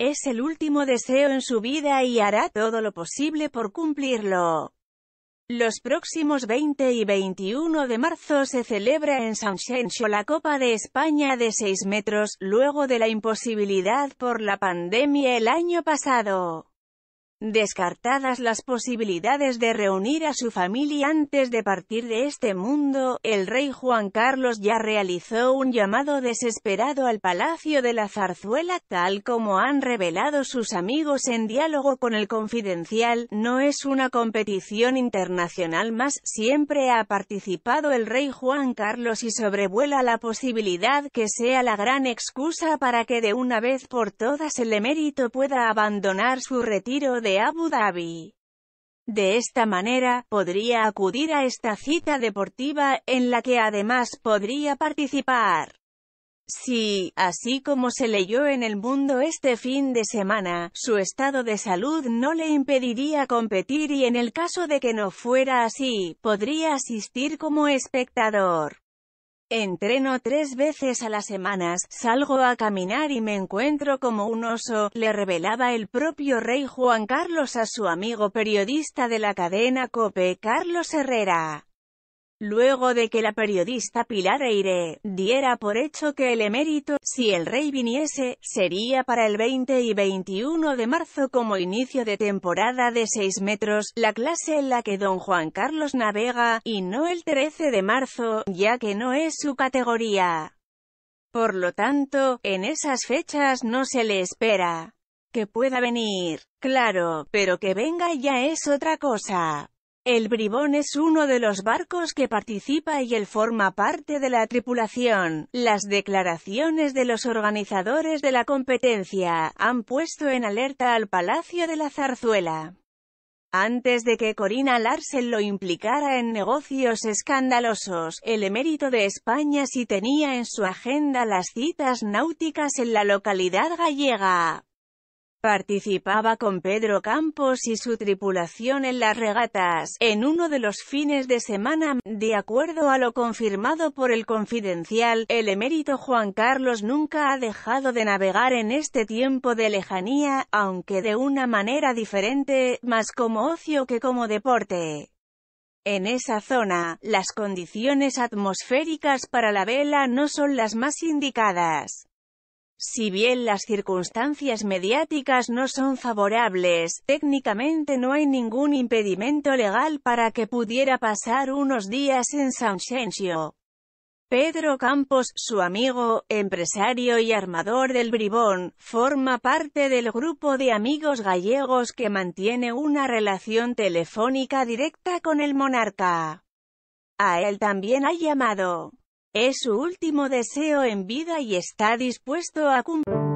Es el último deseo en su vida y hará todo lo posible por cumplirlo. Los próximos 20 y 21 de marzo se celebra en Sanxenxo la Copa de España de 6 metros, luego de la imposibilidad por la pandemia el año pasado. Descartadas las posibilidades de reunir a su familia antes de partir de este mundo, el rey Juan Carlos ya realizó un llamado desesperado al Palacio de la Zarzuela, tal como han revelado sus amigos en diálogo con el Confidencial, no es una competición internacional más, siempre ha participado el rey Juan Carlos y sobrevuela la posibilidad que sea la gran excusa para que de una vez por todas el emérito pueda abandonar su retiro de de Abu Dhabi. De esta manera, podría acudir a esta cita deportiva, en la que además podría participar. Si, así como se leyó en el mundo este fin de semana, su estado de salud no le impediría competir y en el caso de que no fuera así, podría asistir como espectador. Entreno tres veces a las semanas, salgo a caminar y me encuentro como un oso, le revelaba el propio rey Juan Carlos a su amigo periodista de la cadena COPE, Carlos Herrera. Luego de que la periodista Pilar Eire diera por hecho que el emérito, si el rey viniese, sería para el 20 y 21 de marzo como inicio de temporada de 6 metros, la clase en la que don Juan Carlos navega, y no el 13 de marzo, ya que no es su categoría. Por lo tanto, en esas fechas no se le espera. Que pueda venir, claro, pero que venga ya es otra cosa. El Bribón es uno de los barcos que participa y él forma parte de la tripulación. Las declaraciones de los organizadores de la competencia han puesto en alerta al Palacio de la Zarzuela. Antes de que Corina Larsen lo implicara en negocios escandalosos, el emérito de España sí tenía en su agenda las citas náuticas en la localidad gallega. Participaba con Pedro Campos y su tripulación en las regatas, en uno de los fines de semana, de acuerdo a lo confirmado por el Confidencial, el emérito Juan Carlos nunca ha dejado de navegar en este tiempo de lejanía, aunque de una manera diferente, más como ocio que como deporte. En esa zona, las condiciones atmosféricas para la vela no son las más indicadas. Si bien las circunstancias mediáticas no son favorables, técnicamente no hay ningún impedimento legal para que pudiera pasar unos días en San Pedro Campos, su amigo, empresario y armador del Bribón, forma parte del grupo de amigos gallegos que mantiene una relación telefónica directa con el monarca. A él también ha llamado. Es su último deseo en vida y está dispuesto a cumplir.